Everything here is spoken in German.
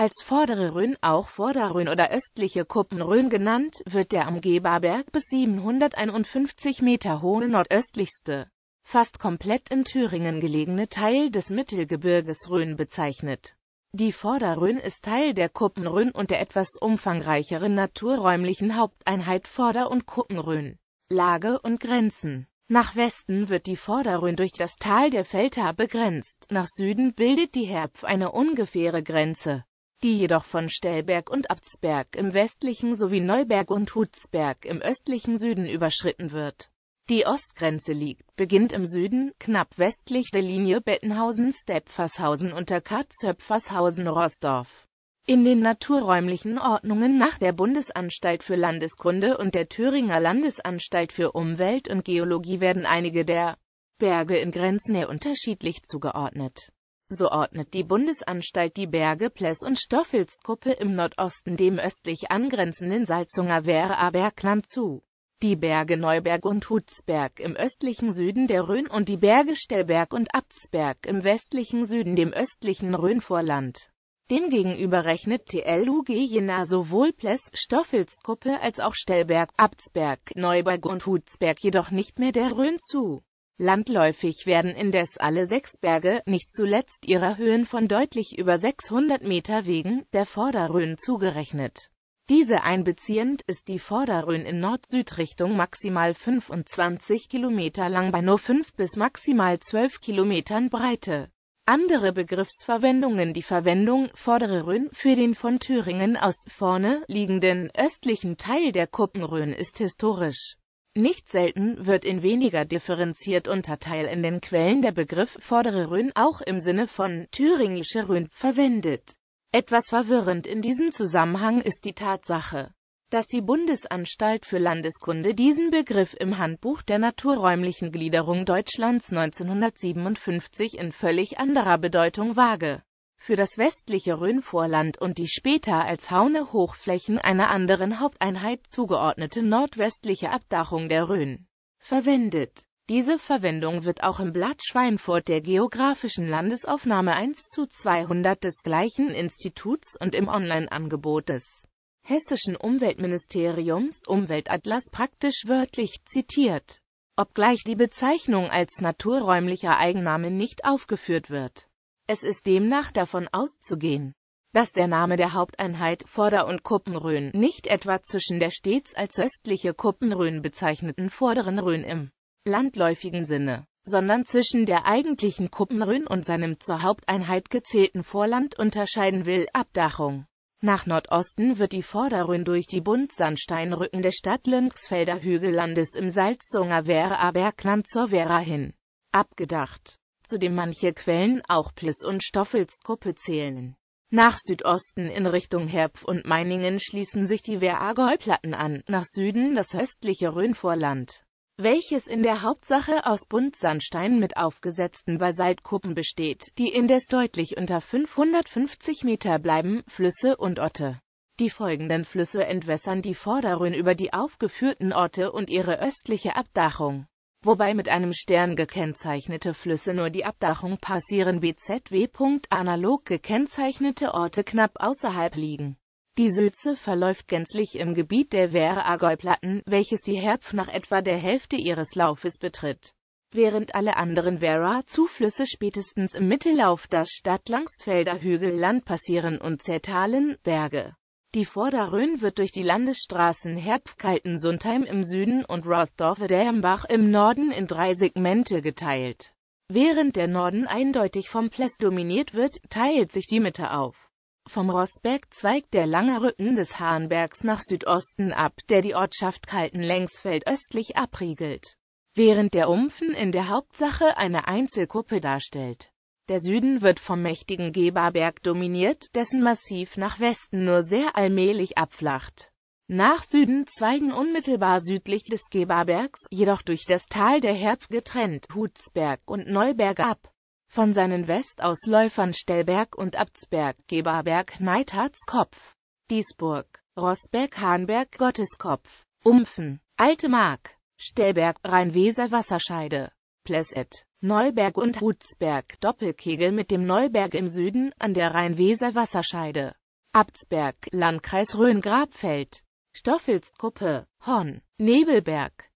Als Vordere Rhön, auch Vorderrhön oder östliche Kuppenrhön genannt, wird der am Geberberg bis 751 Meter hohe nordöstlichste, fast komplett in Thüringen gelegene Teil des Mittelgebirges Rhön bezeichnet. Die Vorderrhön ist Teil der Kuppenrhön und der etwas umfangreicheren naturräumlichen Haupteinheit Vorder- und Kuppenrhön. Lage und Grenzen Nach Westen wird die Vorderrhön durch das Tal der Felter begrenzt, nach Süden bildet die Herpf eine ungefähre Grenze die jedoch von Stellberg und Abtsberg im westlichen sowie Neuberg und Hutzberg im östlichen Süden überschritten wird. Die Ostgrenze liegt, beginnt im Süden, knapp westlich der Linie Bettenhausen-Stepfershausen unter Katzöpfershausen-Rossdorf. In den naturräumlichen Ordnungen nach der Bundesanstalt für Landeskunde und der Thüringer Landesanstalt für Umwelt und Geologie werden einige der Berge in Grenznähe unterschiedlich zugeordnet. So ordnet die Bundesanstalt die Berge Pless und Stoffelskuppe im Nordosten dem östlich angrenzenden Salzunger Werra-Bergland zu. Die Berge Neuberg und Hutzberg im östlichen Süden der Rhön und die Berge Stellberg und Abtsberg im westlichen Süden dem östlichen Rhönvorland. Demgegenüber rechnet TLUG Jena sowohl Pless, Stoffelskuppe als auch Stellberg, Abtsberg, Neuberg und Hutzberg jedoch nicht mehr der Rhön zu. Landläufig werden indes alle sechs Berge, nicht zuletzt ihrer Höhen von deutlich über 600 Meter wegen, der Vorderrhön zugerechnet. Diese einbeziehend ist die Vorderrhön in Nord-Süd-Richtung maximal 25 Kilometer lang bei nur 5 bis maximal 12 Kilometern Breite. Andere Begriffsverwendungen Die Verwendung vordere Rhön für den von Thüringen aus vorne liegenden östlichen Teil der Kuppenrhön ist historisch nicht selten wird in weniger differenziert Unterteil in den Quellen der Begriff «vordere Rhön» auch im Sinne von «thüringische Rhön» verwendet. Etwas verwirrend in diesem Zusammenhang ist die Tatsache, dass die Bundesanstalt für Landeskunde diesen Begriff im Handbuch der naturräumlichen Gliederung Deutschlands 1957 in völlig anderer Bedeutung wage für das westliche Rhönvorland und die später als Haune Hochflächen einer anderen Haupteinheit zugeordnete nordwestliche Abdachung der Rhön verwendet. Diese Verwendung wird auch im Blatt Schweinfurt der geografischen Landesaufnahme 1 zu 200 des gleichen Instituts und im Online-Angebot des hessischen Umweltministeriums Umweltatlas praktisch wörtlich zitiert, obgleich die Bezeichnung als naturräumlicher Eigenname nicht aufgeführt wird es ist demnach davon auszugehen, dass der Name der Haupteinheit Vorder- und Kuppenrhön nicht etwa zwischen der stets als östliche Kuppenrhön bezeichneten Vorderen Rhön im landläufigen Sinne, sondern zwischen der eigentlichen Kuppenrhön und seinem zur Haupteinheit gezählten Vorland unterscheiden will. Abdachung nach Nordosten wird die Vorderrhön durch die Buntsandsteinrücken des Stadtlinksfelder Hügellandes im Salzunger Werra Bergland zur Werra hin abgedacht zu dem manche Quellen auch Pliss und Stoffelsgruppe zählen. Nach Südosten in Richtung Herpf und Meiningen schließen sich die Wehrargäu-Platten an, nach Süden das östliche Rhönvorland, welches in der Hauptsache aus Buntsandstein mit aufgesetzten Basaltkuppen besteht, die indes deutlich unter 550 Meter bleiben, Flüsse und Otte. Die folgenden Flüsse entwässern die Vorderrhön über die aufgeführten Orte und ihre östliche Abdachung wobei mit einem Stern gekennzeichnete Flüsse nur die Abdachung passieren bzw. analog gekennzeichnete Orte knapp außerhalb liegen. Die Sülze verläuft gänzlich im Gebiet der Werra-Gäu-Platten, welches die Herpf nach etwa der Hälfte ihres Laufes betritt. Während alle anderen Werra-Zuflüsse spätestens im Mittellauf das Stadtlangsfelder Hügelland passieren und Zertalen, Berge. Die Vorderrhön wird durch die Landesstraßen Herbst-Kaltensundheim im Süden und rostow dermbach im Norden in drei Segmente geteilt. Während der Norden eindeutig vom Pless dominiert wird, teilt sich die Mitte auf. Vom Rossberg zweigt der lange Rücken des Hahnbergs nach Südosten ab, der die Ortschaft Kaltenlängsfeld östlich abriegelt, während der Umpfen in der Hauptsache eine Einzelkuppe darstellt. Der Süden wird vom mächtigen Geberberg dominiert, dessen Massiv nach Westen nur sehr allmählich abflacht. Nach Süden zweigen unmittelbar südlich des Geberbergs, jedoch durch das Tal der Herb getrennt, Hutsberg und Neuberg ab. Von seinen Westausläufern Stellberg und Abtsberg, Geberberg, Neithartskopf, Diesburg, Rossberg, Hahnberg, Gotteskopf, Umpfen, Alte Mark, Stellberg, Rhein-Weser-Wasserscheide, Plesset, Neuberg und Hutzberg, Doppelkegel mit dem Neuberg im Süden, an der Rhein-Weser-Wasserscheide. Abtsberg, Landkreis Rhön-Grabfeld. Stoffelskuppe, Horn, Nebelberg.